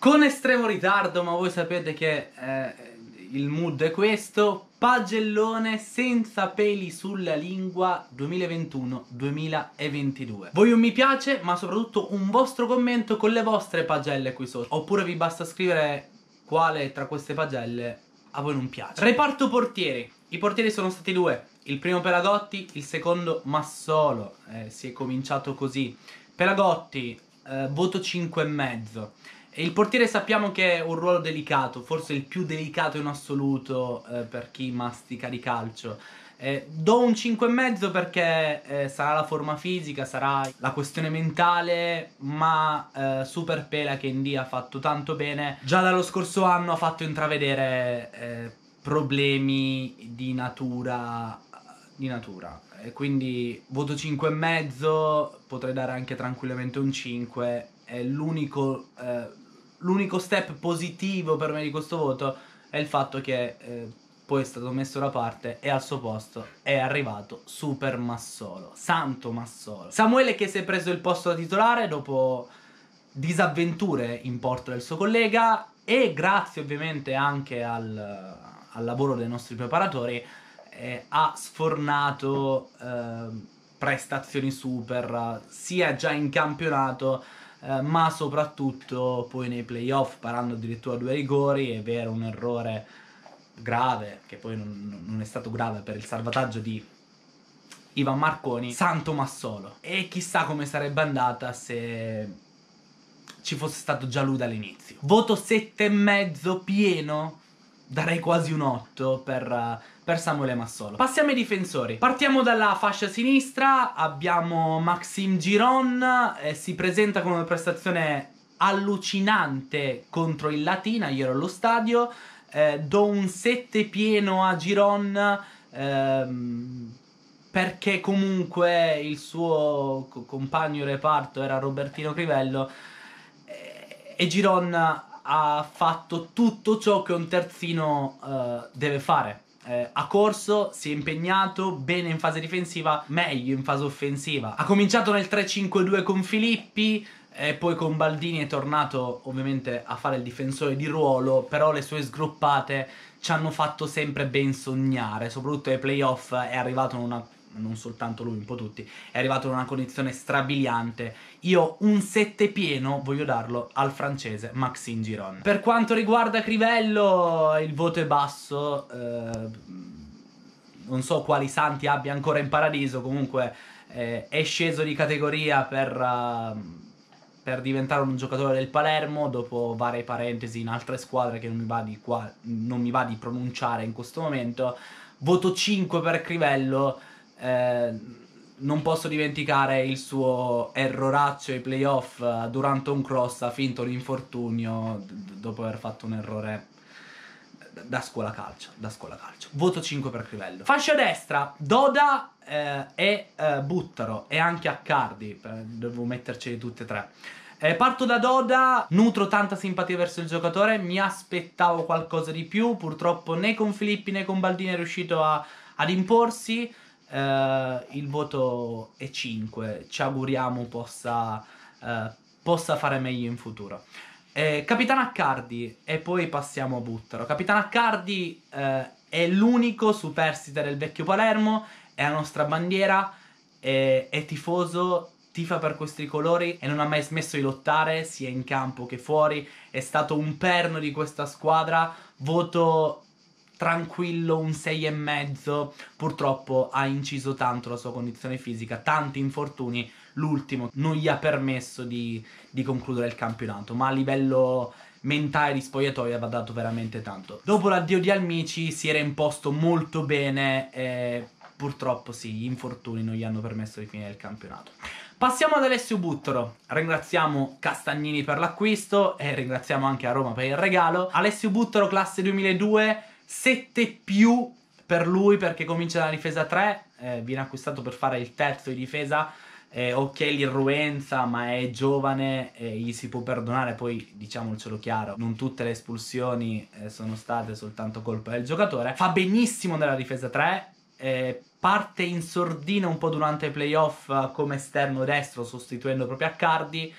Con estremo ritardo, ma voi sapete che eh, il mood è questo. Pagellone senza peli sulla lingua 2021-2022. Voi un mi piace, ma soprattutto un vostro commento con le vostre pagelle qui sotto. Oppure vi basta scrivere quale tra queste pagelle a voi non piace. Reparto portieri. I portieri sono stati due. Il primo Pelagotti, il secondo Massolo. Eh, si è cominciato così. Pelagotti, eh, voto 5,5. Il portiere sappiamo che è un ruolo delicato, forse il più delicato in assoluto eh, per chi mastica di calcio. Eh, do un 5,5 perché eh, sarà la forma fisica, sarà la questione mentale, ma eh, Super Pela che in D ha fatto tanto bene. Già dallo scorso anno ha fatto intravedere eh, problemi di natura. Di natura. E quindi voto 5,5, potrei dare anche tranquillamente un 5. È l'unico eh, l'unico step positivo per me di questo voto è il fatto che eh, poi è stato messo da parte e al suo posto è arrivato Super Massolo, Santo Massolo. Samuele che si è preso il posto da titolare dopo disavventure in porto del suo collega e grazie ovviamente anche al, al lavoro dei nostri preparatori eh, ha sfornato eh, prestazioni super eh, sia già in campionato eh, ma soprattutto poi nei playoff parando addirittura due rigori è vero un errore grave che poi non, non è stato grave per il salvataggio di Ivan Marconi Santo Massolo e chissà come sarebbe andata se ci fosse stato già lui dall'inizio voto e mezzo pieno darei quasi un 8 per, per Samuele Massolo. Passiamo ai difensori. Partiamo dalla fascia sinistra, abbiamo Maxime Giron, eh, si presenta con una prestazione allucinante contro il Latina, io ero allo stadio, eh, do un 7 pieno a Giron ehm, perché comunque il suo compagno reparto era Robertino Crivello eh, e Giron ha fatto tutto ciò che un terzino uh, deve fare. Eh, ha corso, si è impegnato bene in fase difensiva, meglio in fase offensiva. Ha cominciato nel 3-5-2 con Filippi, e poi con Baldini è tornato ovviamente a fare il difensore di ruolo, però le sue sgruppate ci hanno fatto sempre ben sognare, soprattutto ai playoff è arrivato in una non soltanto lui, un po' tutti, è arrivato in una condizione strabiliante. Io un 7 pieno voglio darlo al francese Maxine Giron. Per quanto riguarda Crivello, il voto è basso, eh, non so quali santi abbia ancora in paradiso, comunque eh, è sceso di categoria per... Uh, per diventare un giocatore del Palermo, dopo varie parentesi in altre squadre che non mi va di, qua, non mi va di pronunciare in questo momento, voto 5 per Crivello, eh, non posso dimenticare il suo erroraccio ai playoff eh, durante un cross, ha finto l'infortunio dopo aver fatto un errore da scuola calcio, da scuola calcio. Voto 5 per Crivello. Fascia destra, Doda eh, e eh, Buttaro e anche Accardi, devo metterceli tutti e tre. Eh, parto da Doda, nutro tanta simpatia verso il giocatore, mi aspettavo qualcosa di più, purtroppo né con Filippi né con Baldini è riuscito a, ad imporsi eh, il voto è 5, ci auguriamo possa, eh, possa fare meglio in futuro. Eh, Capitano Accardi, e poi passiamo a Buttaro. Capitano Accardi eh, è l'unico superstite del vecchio Palermo, è la nostra bandiera, è, è tifoso tifa per questi colori e non ha mai smesso di lottare sia in campo che fuori, è stato un perno di questa squadra, voto tranquillo un 6,5, purtroppo ha inciso tanto la sua condizione fisica, tanti infortuni, l'ultimo non gli ha permesso di, di concludere il campionato, ma a livello mentale di spogliatoio va dato veramente tanto. Dopo l'addio di Almici si era imposto molto bene e purtroppo sì, gli infortuni non gli hanno permesso di finire il campionato. Passiamo ad Alessio Buttaro, ringraziamo Castagnini per l'acquisto e ringraziamo anche a Roma per il regalo. Alessio Buttaro, classe 2002, 7 più per lui perché comincia la difesa 3, eh, viene acquistato per fare il terzo di difesa. Eh, ok l'irruenza, ma è giovane e eh, gli si può perdonare, poi diciamocelo chiaro, non tutte le espulsioni eh, sono state soltanto colpa del giocatore. Fa benissimo nella difesa 3, eh, parte in sordina un po' durante i playoff eh, come esterno destro sostituendo proprio a Cardi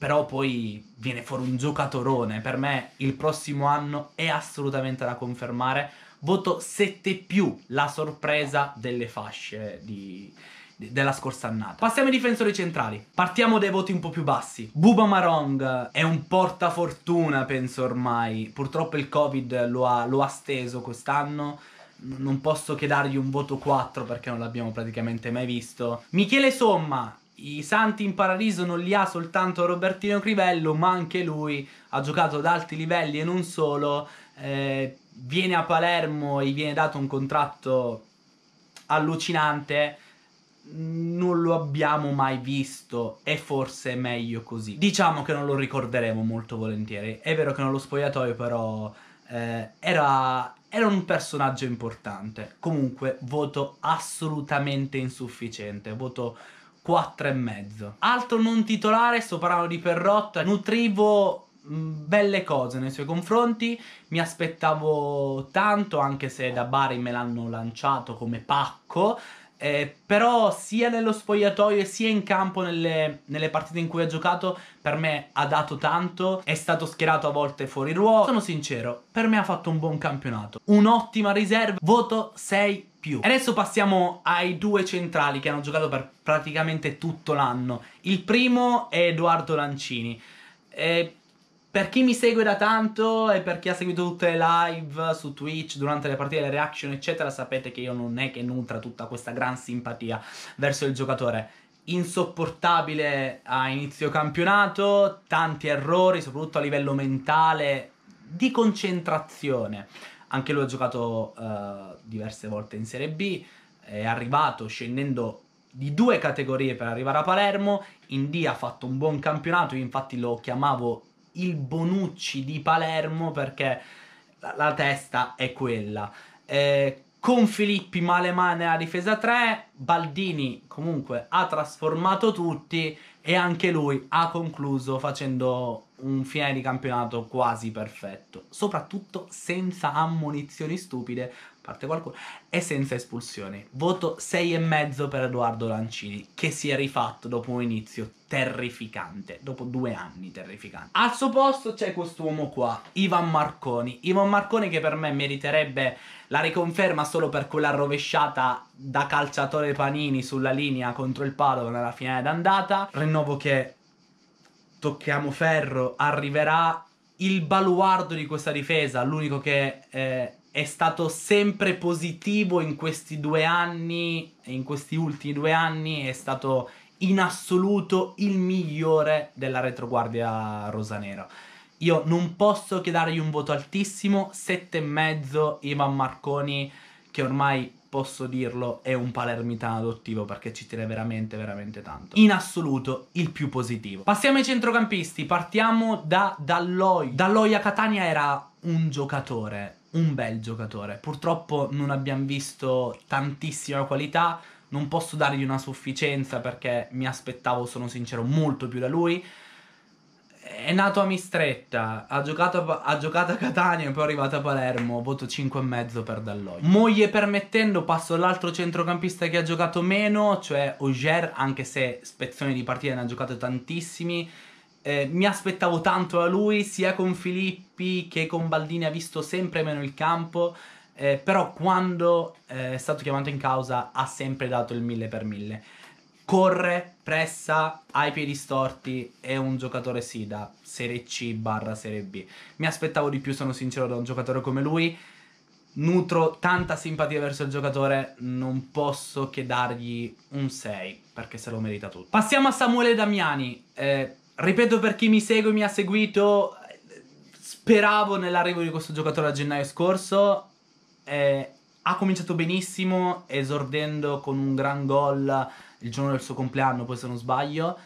però poi viene fuori un giocatorone. Per me il prossimo anno è assolutamente da confermare. Voto 7 più la sorpresa delle fasce di, di, della scorsa annata. Passiamo ai difensori centrali. Partiamo dai voti un po' più bassi. Buba Marong è un portafortuna, penso ormai. Purtroppo il Covid lo ha, lo ha steso quest'anno non posso che dargli un voto 4 perché non l'abbiamo praticamente mai visto. Michele Somma i santi in paradiso non li ha soltanto Robertino Crivello, ma anche lui ha giocato ad alti livelli e non solo. Eh, viene a Palermo e gli viene dato un contratto allucinante. Non lo abbiamo mai visto e forse è meglio così. Diciamo che non lo ricorderemo molto volentieri. È vero che non lo spogliatoio, però eh, era, era un personaggio importante. Comunque, voto assolutamente insufficiente. Voto 4,5. Altro non titolare, sto parlando di Perrotta, nutrivo mm, belle cose nei suoi confronti, mi aspettavo tanto anche se da Bari me l'hanno lanciato come pacco, eh, però sia nello spogliatoio sia in campo nelle, nelle, partite in cui ha giocato per me ha dato tanto, è stato schierato a volte fuori ruolo. Sono sincero, per me ha fatto un buon campionato, un'ottima riserva, voto 6 più. E adesso passiamo ai due centrali che hanno giocato per praticamente tutto l'anno. Il primo è Edoardo Lancini. Eh, per chi mi segue da tanto e per chi ha seguito tutte le live su Twitch durante le partite, le reaction, eccetera, sapete che io non è che nutra tutta questa gran simpatia verso il giocatore. Insopportabile a inizio campionato, tanti errori, soprattutto a livello mentale, di concentrazione. Anche lui ha giocato uh, diverse volte in Serie B, è arrivato scendendo di due categorie per arrivare a Palermo. In D ha fatto un buon campionato, io infatti lo chiamavo il Bonucci di Palermo perché la, la testa è quella. Eh, con Filippi Malemane a difesa 3, Baldini comunque ha trasformato tutti e anche lui ha concluso facendo un fine di campionato quasi perfetto, soprattutto senza ammonizioni stupide, parte qualcuno, e senza espulsioni. Voto 6,5 per Edoardo Lancini, che si è rifatto dopo un inizio terrificante, dopo due anni terrificanti. Al suo posto c'è quest'uomo qua, Ivan Marconi. Ivan Marconi che per me meriterebbe la riconferma solo per quella rovesciata da calciatore Panini sulla linea contro il Padova nella finale d'andata. Rinnovo che tocchiamo ferro, arriverà il baluardo di questa difesa, l'unico che eh, è stato sempre positivo in questi due anni, in questi ultimi due anni è stato in assoluto il migliore della retroguardia rosanera. Io non posso che dargli un voto altissimo, sette e mezzo, Ivan Marconi, che ormai posso dirlo è un palermitano adottivo perché ci tiene veramente veramente tanto. In assoluto il più positivo. Passiamo ai centrocampisti, partiamo da Dalloi. Dalloi a Catania era un giocatore, un bel giocatore. Purtroppo non abbiamo visto tantissima qualità, non posso dargli una sufficienza perché mi aspettavo, sono sincero, molto più da lui. È nato a Mistretta, ha giocato a, ha giocato a Catania e poi è arrivato a Palermo, voto 5,5 per Dalloi. Moglie permettendo, passo all'altro centrocampista che ha giocato meno, cioè Auger, anche se spezzoni di partita ne ha giocato tantissimi eh, mi aspettavo tanto da lui, sia con Filippi che con Baldini ha visto sempre meno il campo, eh, però quando eh, è stato chiamato in causa ha sempre dato il mille per mille. Corre, pressa, ha i piedi storti, è un giocatore sì da Serie C barra Serie B. Mi aspettavo di più, sono sincero, da un giocatore come lui. Nutro tanta simpatia verso il giocatore, non posso che dargli un 6, perché se lo merita tutto. Passiamo a Samuele Damiani. Eh, ripeto per chi mi segue e mi ha seguito, speravo nell'arrivo di questo giocatore a gennaio scorso. Eh, ha cominciato benissimo, esordendo con un gran gol il giorno del suo compleanno, poi se non sbaglio.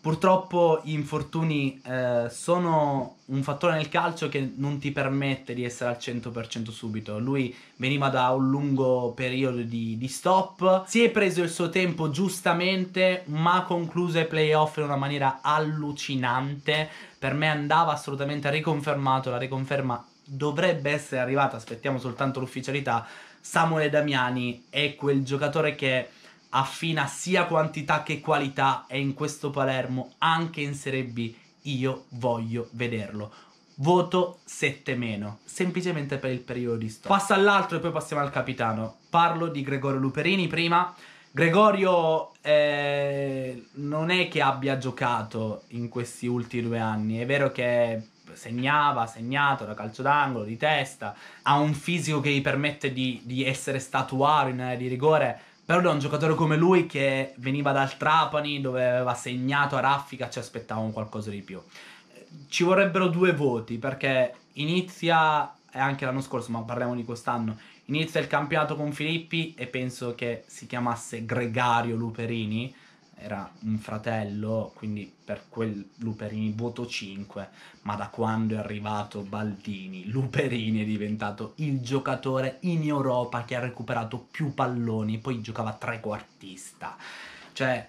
Purtroppo gli infortuni eh, sono un fattore nel calcio che non ti permette di essere al 100% subito. Lui veniva da un lungo periodo di, di stop, si è preso il suo tempo giustamente, ma concluse i playoff in una maniera allucinante. Per me andava assolutamente riconfermato, la riconferma dovrebbe essere arrivata, aspettiamo soltanto l'ufficialità. Samuele Damiani è quel giocatore che affina sia quantità che qualità e in questo Palermo anche in Serie B io voglio vederlo. Voto 7 meno, semplicemente per il periodo di storia. Passo all'altro e poi passiamo al capitano. Parlo di Gregorio Luperini prima. Gregorio eh, non è che abbia giocato in questi ultimi due anni, è vero che segnava, ha segnato da calcio d'angolo, di testa, ha un fisico che gli permette di, di essere statuario in area di rigore, però da un giocatore come lui che veniva dal Trapani, dove aveva segnato a raffica, ci aspettavamo qualcosa di più. Ci vorrebbero due voti, perché inizia, e anche l'anno scorso, ma parliamo di quest'anno, inizia il campionato con Filippi e penso che si chiamasse Gregario Luperini, era un fratello, quindi per quel Luperini voto 5, ma da quando è arrivato Baldini, Luperini è diventato il giocatore in Europa che ha recuperato più palloni, poi giocava trequartista. Cioè,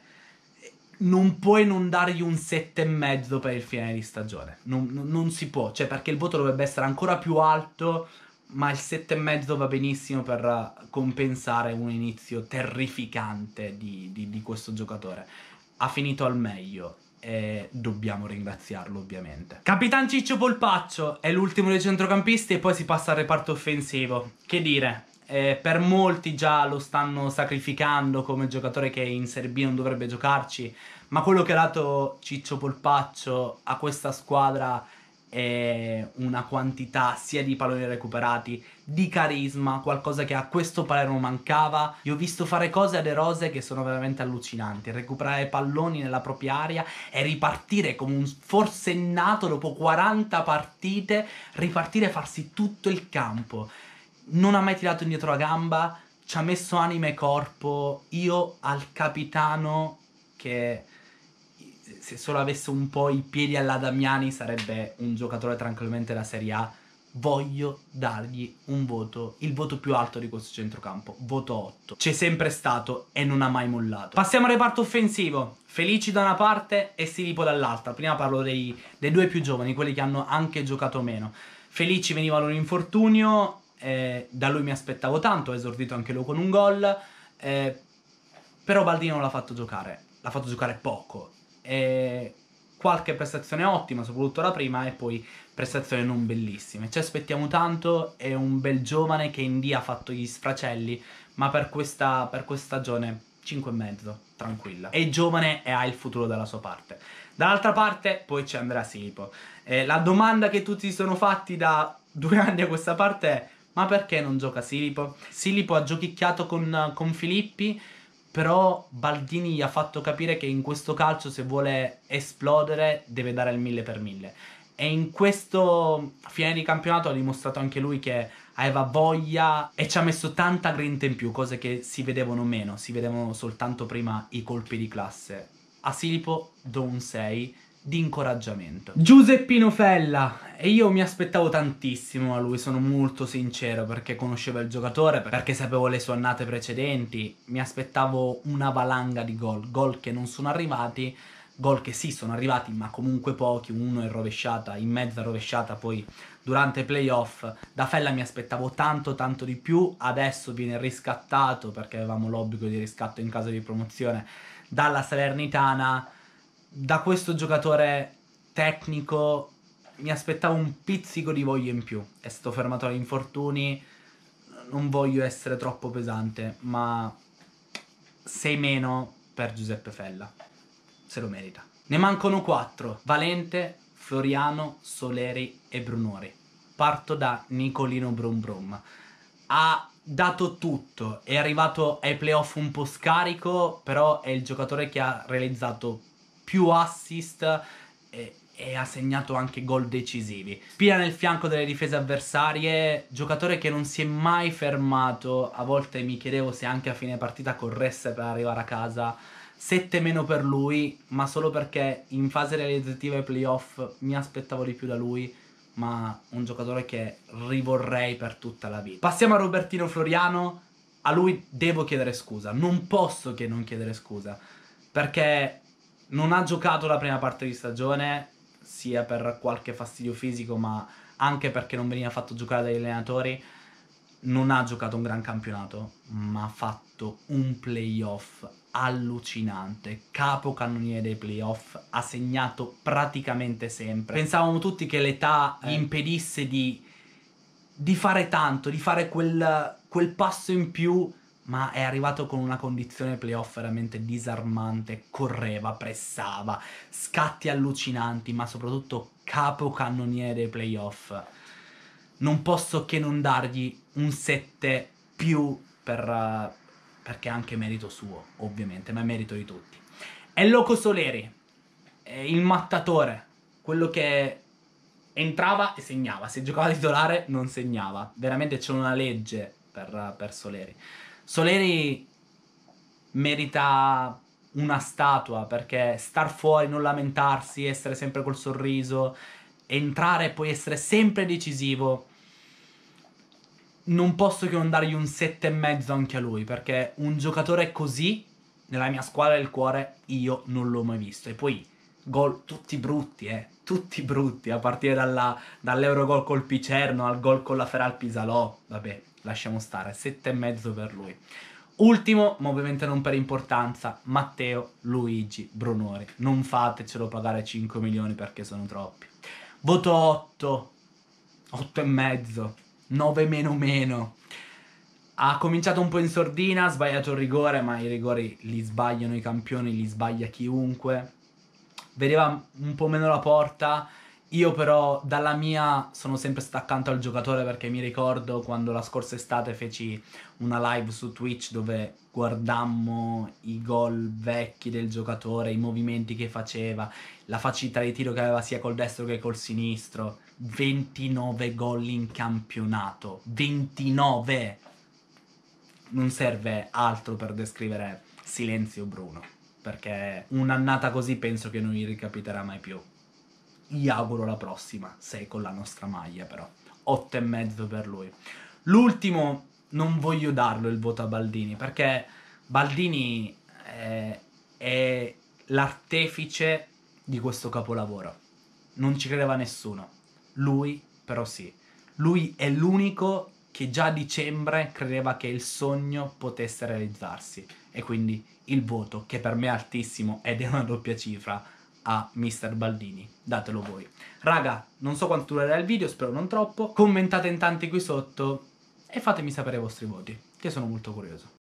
non puoi non dargli un 7,5 per il fine di stagione. Non, non, non si può, cioè perché il voto dovrebbe essere ancora più alto ma il 7,5 va benissimo per eh, compensare un inizio terrificante di, di, di questo giocatore. Ha finito al meglio, e dobbiamo ringraziarlo ovviamente. Capitan Ciccio Polpaccio è l'ultimo dei centrocampisti e poi si passa al reparto offensivo. Che dire, eh, per molti già lo stanno sacrificando come giocatore che in Serie B non dovrebbe giocarci, ma quello che ha dato Ciccio Polpaccio a questa squadra eh, una quantità sia di palloni recuperati, di carisma, qualcosa che a questo Palermo mancava. Io ho visto fare cose ad Erose che sono veramente allucinanti, recuperare palloni nella propria area e ripartire come un forsennato dopo 40 partite, ripartire e farsi tutto il campo. Non ha mai tirato indietro la gamba, ci ha messo anima e corpo. Io al capitano che se solo avesse un po' i piedi alla Damiani sarebbe un giocatore tranquillamente della Serie A. Voglio dargli un voto, il voto più alto di questo centrocampo, voto 8. C'è sempre stato e non ha mai mollato. Passiamo al reparto offensivo. Felici da una parte e Silipo dall'altra. Prima parlo dei, dei due più giovani, quelli che hanno anche giocato meno. Felici veniva un infortunio, eh, da lui mi aspettavo tanto, ha esordito anche lui con un gol, eh, però Baldino l'ha fatto giocare, l'ha fatto giocare poco eh, qualche prestazione ottima, soprattutto la prima, e poi prestazioni non bellissime. Ci aspettiamo tanto, è un bel giovane che in D ha fatto gli sfracelli, ma per questa, per questa stagione 5,5, tranquilla. È giovane e ha il futuro dalla sua parte. Dall'altra parte poi c'è Andrea Silipo. Eh, la domanda che tutti si sono fatti da due anni a questa parte è ma perché non gioca Silipo? Silipo ha giochicchiato con, con Filippi, però Baldini gli ha fatto capire che in questo calcio se vuole esplodere deve dare il mille per mille e in questo fine di campionato ha dimostrato anche lui che aveva voglia e ci ha messo tanta grinta in più, cose che si vedevano meno, si vedevano soltanto prima i colpi di classe. A Silipo do un 6 di incoraggiamento. Giuseppino Fella, e io mi aspettavo tantissimo a lui, sono molto sincero, perché conoscevo il giocatore, perché sapevo le sue annate precedenti, mi aspettavo una valanga di gol, gol che non sono arrivati, gol che sì sono arrivati, ma comunque pochi, uno è rovesciata, in mezzo è rovesciata poi durante i playoff, da Fella mi aspettavo tanto tanto di più, adesso viene riscattato perché avevamo l'obbligo di riscatto in caso di promozione dalla Salernitana, da questo giocatore tecnico mi aspettavo un pizzico di voglia in più. È stato fermato agli infortuni, non voglio essere troppo pesante, ma sei meno per Giuseppe Fella. Se lo merita. Ne mancano quattro. Valente, Floriano, Soleri e Brunori. Parto da Nicolino Brum Brum. Ha dato tutto, è arrivato ai playoff un po' scarico, però è il giocatore che ha realizzato più assist e, e ha segnato anche gol decisivi. Spira nel fianco delle difese avversarie, giocatore che non si è mai fermato, a volte mi chiedevo se anche a fine partita corresse per arrivare a casa. 7 meno per lui, ma solo perché in fase realizzativa e playoff mi aspettavo di più da lui ma un giocatore che rivorrei per tutta la vita. Passiamo a Robertino Floriano, a lui devo chiedere scusa, non posso che non chiedere scusa, perché non ha giocato la prima parte di stagione, sia per qualche fastidio fisico, ma anche perché non veniva fatto giocare dagli allenatori. Non ha giocato un gran campionato, ma ha fatto un playoff allucinante, capocannoniere dei playoff, ha segnato praticamente sempre. Pensavamo tutti che l'età eh. impedisse di, di, fare tanto, di fare quel, quel passo in più ma è arrivato con una condizione playoff veramente disarmante, correva, pressava, scatti allucinanti, ma soprattutto capocannoniere dei playoff. Non posso che non dargli un 7 più per, uh, perché è anche merito suo, ovviamente, ma è merito di tutti. È Loco Soleri, è il mattatore, quello che entrava e segnava, se giocava titolare non segnava. Veramente c'è una legge per, uh, per Soleri. Soleri merita una statua perché star fuori, non lamentarsi, essere sempre col sorriso, entrare e poi essere sempre decisivo. Non posso che non dargli un e mezzo anche a lui perché un giocatore così nella mia squadra del cuore io non l'ho mai visto. E poi gol tutti brutti, eh, tutti brutti, a partire dalla, dall'Eurogol col Picerno al gol con la Feral Pisalò, vabbè, lasciamo stare, e mezzo per lui. Ultimo, ma ovviamente non per importanza, Matteo Luigi Brunori. Non fatecelo pagare 5 milioni perché sono troppi. Voto 8, 8 e mezzo, 9 meno meno. Ha cominciato un po' in sordina, ha sbagliato il rigore, ma i rigori li sbagliano i campioni, li sbaglia chiunque. Vedeva un po' meno la porta, io però dalla mia sono sempre stato accanto al giocatore perché mi ricordo quando la scorsa estate feci una live su Twitch dove guardammo i gol vecchi del giocatore, i movimenti che faceva, la facilità di tiro che aveva sia col destro che col sinistro. 29 gol in campionato. 29! Non serve altro per descrivere Silenzio Bruno, perché un'annata così penso che non gli ricapiterà mai più gli auguro la prossima, sei con la nostra maglia però. 8 e mezzo per lui. L'ultimo non voglio darlo il voto a Baldini, perché Baldini è, eh, è l'artefice di questo capolavoro. Non ci credeva nessuno. Lui però sì. Lui è l'unico che già a dicembre credeva che il sogno potesse realizzarsi e quindi il voto, che per me è altissimo ed è una doppia cifra, a Mr. Baldini. Datelo voi. Raga, non so quanto durerà il video, spero non troppo. Commentate in tanti qui sotto e fatemi sapere i vostri voti, che sono molto curioso.